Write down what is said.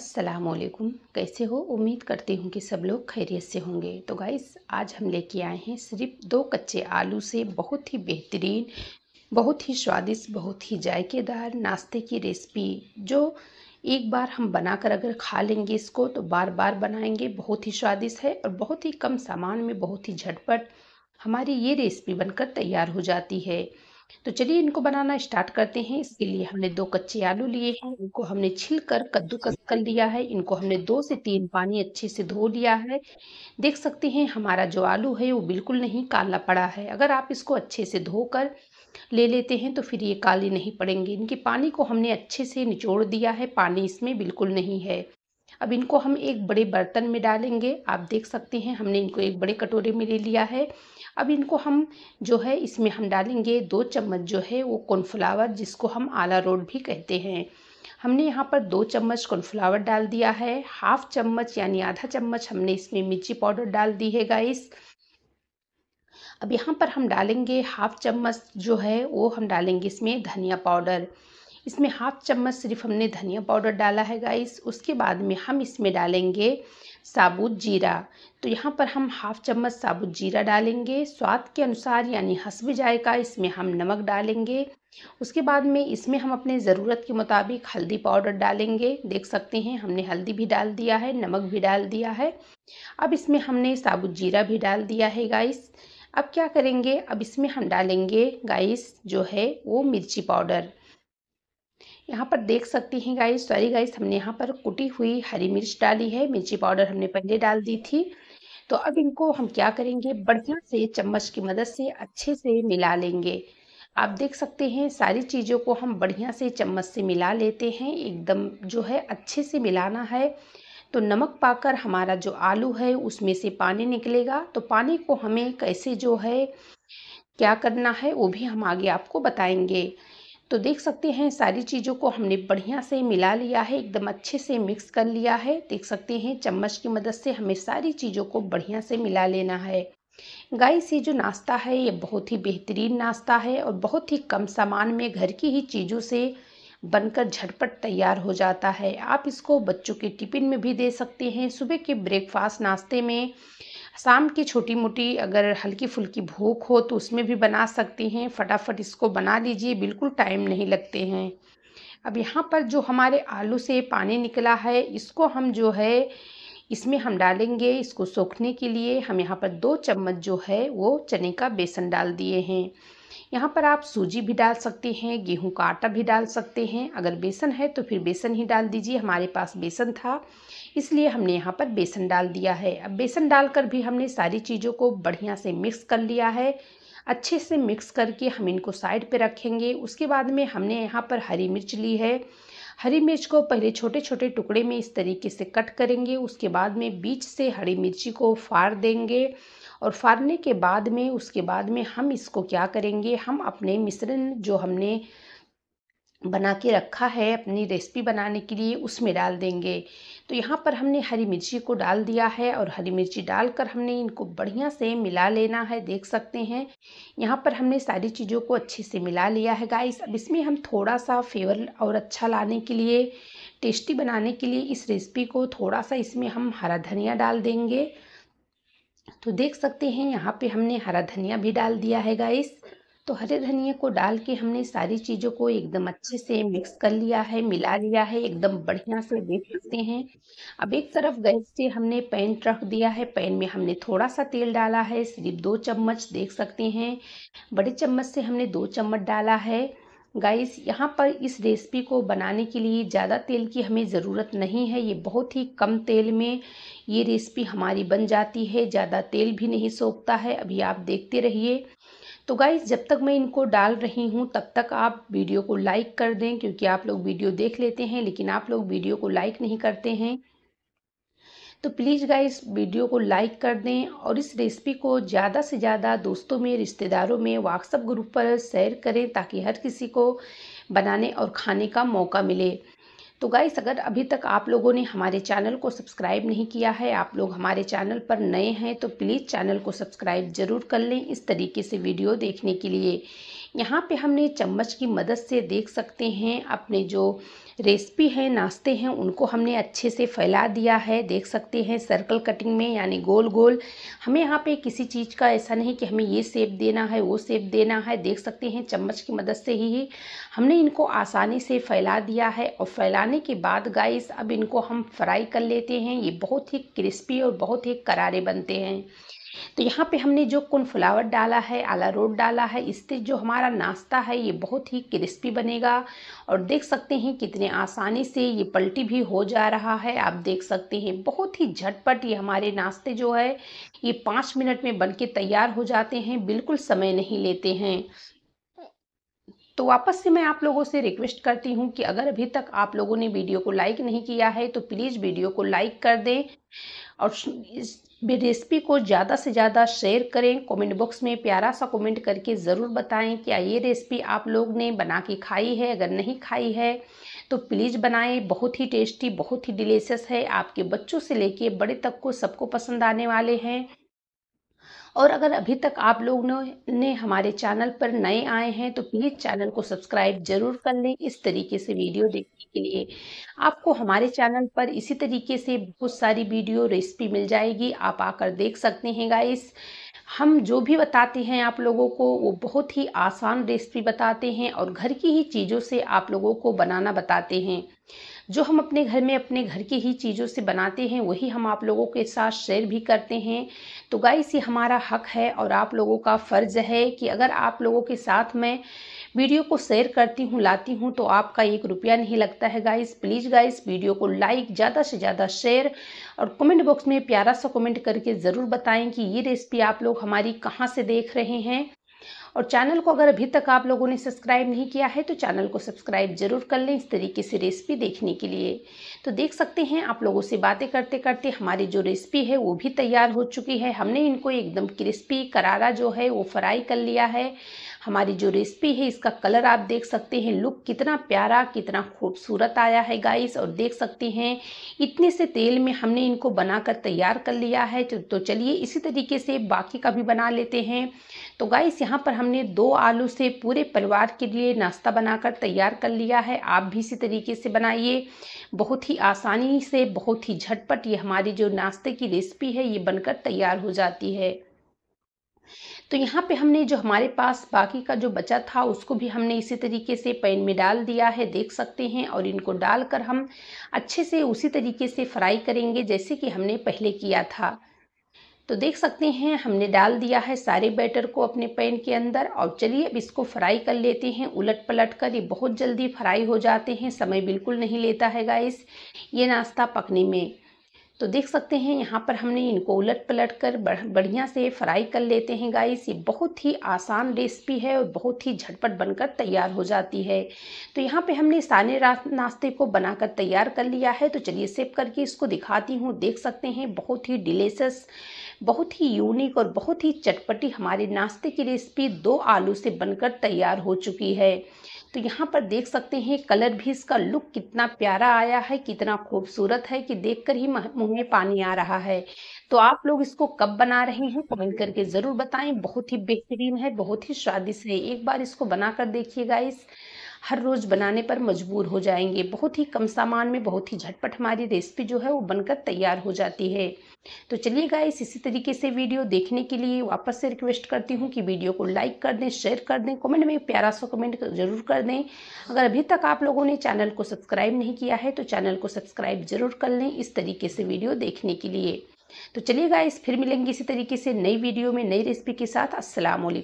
असलकुम कैसे हो उम्मीद करती हूँ कि सब लोग खैरियत से होंगे तो गाइस आज हम लेके आए हैं सिर्फ दो कच्चे आलू से बहुत ही बेहतरीन बहुत ही स्वादिष्ट बहुत ही जायकेदार नाश्ते की रेसिपी जो एक बार हम बनाकर अगर खा लेंगे इसको तो बार बार बनाएंगे बहुत ही स्वादिष्ट है और बहुत ही कम सामान में बहुत ही झटपट हमारी ये रेसिपी बनकर तैयार हो जाती है तो चलिए इनको बनाना स्टार्ट करते हैं इसके लिए हमने दो कच्चे आलू लिए हैं हाँ। इनको हमने छिल कर कद्दूकस कर लिया है इनको हमने दो से तीन पानी अच्छे से धो लिया है देख सकते हैं हमारा जो आलू है वो बिल्कुल नहीं काला पड़ा है अगर आप इसको अच्छे से धोकर ले लेते हैं तो फिर ये काले नहीं पड़ेंगे इनके पानी को हमने अच्छे से निचोड़ दिया है पानी इसमें बिल्कुल नहीं है अब इनको हम एक बड़े बर्तन में डालेंगे आप देख सकते हैं हमने इनको एक बड़े कटोरे में ले लिया है अब इनको हम जो है इसमें हम डालेंगे दो चम्मच जो है वो कॉर्नफ्लावर जिसको हम आला रोड भी कहते हैं हमने यहाँ पर दो चम्मच कॉर्नफ्लावर डाल दिया है हाफ चम्मच यानी आधा चम्मच हमने इसमें मिर्ची पाउडर डाल दी है गाइस अब यहाँ पर हम डालेंगे हाफ चम्मच जो है वो हम डालेंगे इसमें धनिया पाउडर इसमें हाफ चम्मच सिर्फ हमने धनिया पाउडर डाला है गाइस उसके बाद में हम इसमें डालेंगे साबुत जीरा तो यहाँ पर हम हाफ चम्मच साबुत जीरा डालेंगे स्वाद के अनुसार यानी भी जायका इसमें हम नमक डालेंगे उसके बाद में इसमें हम अपने ज़रूरत के मुताबिक हल्दी पाउडर डालेंगे देख सकते हैं हमने हल्दी भी डाल दिया है नमक भी डाल दिया है अब इसमें हमने साबुत जीरा भी डाल दिया है गाइस अब क्या करेंगे अब इसमें हम डालेंगे गाइस जो है वो मिर्ची पाउडर यहाँ पर देख सकते हैं गाइस सॉरी गाइस हमने यहाँ पर कुटी हुई हरी मिर्च डाली है मिर्ची पाउडर हमने पहले डाल दी थी तो अब इनको हम क्या करेंगे बढ़िया से चम्मच की मदद से अच्छे से मिला लेंगे आप देख सकते हैं सारी चीज़ों को हम बढ़िया से चम्मच से मिला लेते हैं एकदम जो है अच्छे से मिलाना है तो नमक पाकर हमारा जो आलू है उसमें से पानी निकलेगा तो पानी को हमें कैसे जो है क्या करना है वो भी हम आगे आपको बताएंगे तो देख सकते हैं सारी चीज़ों को हमने बढ़िया से मिला लिया है एकदम अच्छे से मिक्स कर लिया है देख सकते हैं चम्मच की मदद से हमें सारी चीज़ों को बढ़िया से मिला लेना है गाइस ये जो नाश्ता है ये बहुत ही बेहतरीन नाश्ता है और बहुत ही कम सामान में घर की ही चीज़ों से बनकर झटपट तैयार हो जाता है आप इसको बच्चों के टिफ़िन में भी दे सकते हैं सुबह के ब्रेकफास्ट नाश्ते में शाम की छोटी मोटी अगर हल्की फुल्की भूख हो तो उसमें भी बना सकती हैं फटाफट इसको बना लीजिए बिल्कुल टाइम नहीं लगते हैं अब यहाँ पर जो हमारे आलू से पानी निकला है इसको हम जो है इसमें हम डालेंगे इसको सोखने के लिए हम यहाँ पर दो चम्मच जो है वो चने का बेसन डाल दिए हैं यहाँ पर आप सूजी भी डाल सकते हैं गेहूं का आटा भी डाल सकते हैं अगर बेसन है तो फिर बेसन ही डाल दीजिए हमारे पास बेसन था इसलिए हमने यहाँ पर बेसन डाल दिया है अब बेसन डालकर भी हमने सारी चीज़ों को बढ़िया से मिक्स कर लिया है अच्छे से मिक्स करके हम इनको साइड पर रखेंगे उसके बाद में हमने यहाँ पर हरी मिर्च ली है हरी मिर्च को पहले छोटे छोटे टुकड़े में इस तरीके से कट करेंगे उसके बाद में बीच से हरी मिर्ची को फाड़ देंगे और फाड़ने के बाद में उसके बाद में हम इसको क्या करेंगे हम अपने मिश्रण जो हमने बना के रखा है अपनी रेसिपी बनाने के लिए उसमें डाल देंगे तो यहाँ पर हमने हरी मिर्ची को डाल दिया है और हरी मिर्ची डालकर हमने इनको बढ़िया से मिला लेना है देख सकते हैं यहाँ पर हमने सारी चीज़ों को अच्छे से मिला लिया है गाइस अब इसमें हम थोड़ा सा फेवर और अच्छा लाने के लिए टेस्टी बनाने के लिए इस रेसिपी को थोड़ा सा इसमें हम हरा धनिया डाल देंगे तो देख सकते हैं यहाँ पे हमने हरा धनिया भी डाल दिया है गाइस तो हरे धनिया को डाल के हमने सारी चीज़ों को एकदम अच्छे से मिक्स कर लिया है मिला लिया है एकदम बढ़िया से देख सकते हैं अब एक तरफ गैस से हमने पैन रख दिया है पैन में हमने थोड़ा सा तेल डाला है सिर्फ दो चम्मच देख सकते हैं बड़े चम्मच से हमने दो चम्मच डाला है गाइस यहाँ पर इस रेसिपी को बनाने के लिए ज़्यादा तेल की हमें ज़रूरत नहीं है ये बहुत ही कम तेल में ये रेसिपी हमारी बन जाती है ज़्यादा तेल भी नहीं सोखता है अभी आप देखते रहिए तो गाइस जब तक मैं इनको डाल रही हूँ तब तक आप वीडियो को लाइक कर दें क्योंकि आप लोग वीडियो देख लेते हैं लेकिन आप लोग वीडियो को लाइक नहीं करते हैं तो प्लीज़ गाइस वीडियो को लाइक कर दें और इस रेसिपी को ज़्यादा से ज़्यादा दोस्तों में रिश्तेदारों में व्हाट्सअप ग्रुप पर शेयर करें ताकि हर किसी को बनाने और खाने का मौका मिले तो गाइस अगर अभी तक आप लोगों ने हमारे चैनल को सब्सक्राइब नहीं किया है आप लोग हमारे चैनल पर नए हैं तो प्लीज़ चैनल को सब्सक्राइब ज़रूर कर लें इस तरीके से वीडियो देखने के लिए यहाँ पे हमने चम्मच की मदद से देख सकते हैं अपने जो रेसिपी है नाश्ते हैं उनको हमने अच्छे से फैला दिया है देख सकते हैं सर्कल कटिंग में यानी गोल गोल हमें यहाँ पे किसी चीज़ का ऐसा नहीं कि हमें ये सेप देना है वो सेप देना है देख सकते हैं चम्मच की मदद से ही हमने इनको आसानी से फैला दिया है और फैलाने के बाद गाइस अब इनको हम फ्राई कर लेते हैं ये बहुत ही क्रिस्पी और बहुत ही करारे बनते हैं तो यहाँ पे हमने जो कॉर्नफ्लावर डाला है आला रोट डाला है इससे जो हमारा नाश्ता है ये बहुत ही क्रिस्पी बनेगा और देख सकते हैं कितने आसानी से ये पलटी भी हो जा रहा है आप देख सकते हैं बहुत ही झटपट ये हमारे नाश्ते जो है ये पाँच मिनट में बन के तैयार हो जाते हैं बिल्कुल समय नहीं लेते हैं तो वापस से मैं आप लोगों से रिक्वेस्ट करती हूँ कि अगर अभी तक आप लोगों ने वीडियो को लाइक नहीं किया है तो प्लीज़ वीडियो को लाइक कर दें और भी रेसिपी को ज़्यादा से ज़्यादा शेयर करें कमेंट बॉक्स में प्यारा सा कमेंट करके ज़रूर बताएं क्या ये रेसिपी आप लोग ने बना के खाई है अगर नहीं खाई है तो प्लीज़ बनाएं बहुत ही टेस्टी बहुत ही डिलीशियस है आपके बच्चों से लेके बड़े तक को सबको पसंद आने वाले हैं और अगर अभी तक आप लोगों ने हमारे चैनल पर नए आए हैं तो प्लीज़ चैनल को सब्सक्राइब जरूर कर लें इस तरीके से वीडियो देखने के लिए आपको हमारे चैनल पर इसी तरीके से बहुत सारी वीडियो रेसिपी मिल जाएगी आप आकर देख सकते हैं गाइस हम जो भी बताते हैं आप लोगों को वो बहुत ही आसान रेसिपी बताते हैं और घर की ही चीज़ों से आप लोगों को बनाना बताते हैं जो हम अपने घर में अपने घर की ही चीज़ों से बनाते हैं वही हम आप लोगों के साथ शेयर भी करते हैं तो गाइस ये हमारा हक है और आप लोगों का फ़र्ज़ है कि अगर आप लोगों के साथ मैं वीडियो को शेयर करती हूँ लाती हूँ तो आपका एक रुपया नहीं लगता है गाइस प्लीज़ गाइस वीडियो को लाइक ज़्यादा से ज़्यादा शेयर और कमेंट बॉक्स में प्यारा सा कमेंट करके ज़रूर बताएं कि ये रेसिपी आप लोग हमारी कहाँ से देख रहे हैं और चैनल को अगर अभी तक आप लोगों ने सब्सक्राइब नहीं किया है तो चैनल को सब्सक्राइब जरूर कर लें इस तरीके से रेसिपी देखने के लिए तो देख सकते हैं आप लोगों से बातें करते करते हमारी जो रेसिपी है वो भी तैयार हो चुकी है हमने इनको एकदम क्रिस्पी करारा जो है वो फ्राई कर लिया है हमारी जो रेसिपी है इसका कलर आप देख सकते हैं लुक कितना प्यारा कितना खूबसूरत आया है गाइस और देख सकते हैं इतने से तेल में हमने इनको बनाकर तैयार कर लिया है तो, तो चलिए इसी तरीके से बाकी का भी बना लेते हैं तो गाइस यहाँ पर हमने दो आलू से पूरे परिवार के लिए नाश्ता बनाकर तैयार कर लिया है आप भी इसी तरीके से बनाइए बहुत ही आसानी से बहुत ही झटपट ये हमारी जो नाश्ते की रेसिपी है ये बनकर तैयार हो जाती है तो यहाँ पे हमने जो हमारे पास बाकी का जो बचा था उसको भी हमने इसी तरीके से पैन में डाल दिया है देख सकते हैं और इनको डालकर हम अच्छे से उसी तरीके से फ्राई करेंगे जैसे कि हमने पहले किया था तो देख सकते हैं हमने डाल दिया है सारे बैटर को अपने पैन के अंदर और चलिए अब इसको फ्राई कर लेते हैं उलट पलट कर ये बहुत जल्दी फ्राई हो जाते हैं समय बिल्कुल नहीं लेता है गाइस ये नाश्ता पकने में तो देख सकते हैं यहाँ पर हमने इनको उलट पलट कर बढ़िया से फ्राई कर लेते हैं गाइस ये बहुत ही आसान रेसिपी है और बहुत ही झटपट बनकर तैयार हो जाती है तो यहाँ पे हमने सारे नाश्ते को बनाकर तैयार कर लिया है तो चलिए सेव करके इसको दिखाती हूँ देख सकते हैं बहुत ही डिलेसस बहुत ही यूनिक और बहुत ही चटपटी हमारे नाश्ते की रेसिपी दो आलू से बनकर तैयार हो चुकी है तो यहाँ पर देख सकते हैं कलर भी इसका लुक कितना प्यारा आया है कितना खूबसूरत है कि देखकर ही मुंह में पानी आ रहा है तो आप लोग इसको कब बना रहे हैं कमेंट करके ज़रूर बताएं बहुत ही बेहतरीन है बहुत ही स्वादिष्ट है एक बार इसको बनाकर देखिए गाइस हर रोज़ बनाने पर मजबूर हो जाएंगे बहुत ही कम सामान में बहुत ही झटपट हमारी रेसिपी जो है वो बनकर तैयार हो जाती है तो चलिए गाइस इसी तरीके से वीडियो देखने के लिए वापस से रिक्वेस्ट करती हूँ कि वीडियो को लाइक कर दें शेयर कर दें कमेंट में प्यारा सा कमेंट जरूर कर दें अगर अभी तक आप लोगों ने चैनल को सब्सक्राइब नहीं किया है तो चैनल को सब्सक्राइब जरूर कर लें इस तरीके से वीडियो देखने के लिए तो चलिए गाइस फिर मिलेंगे इसी तरीके से नई वीडियो में नई रेसिपी के साथ असलम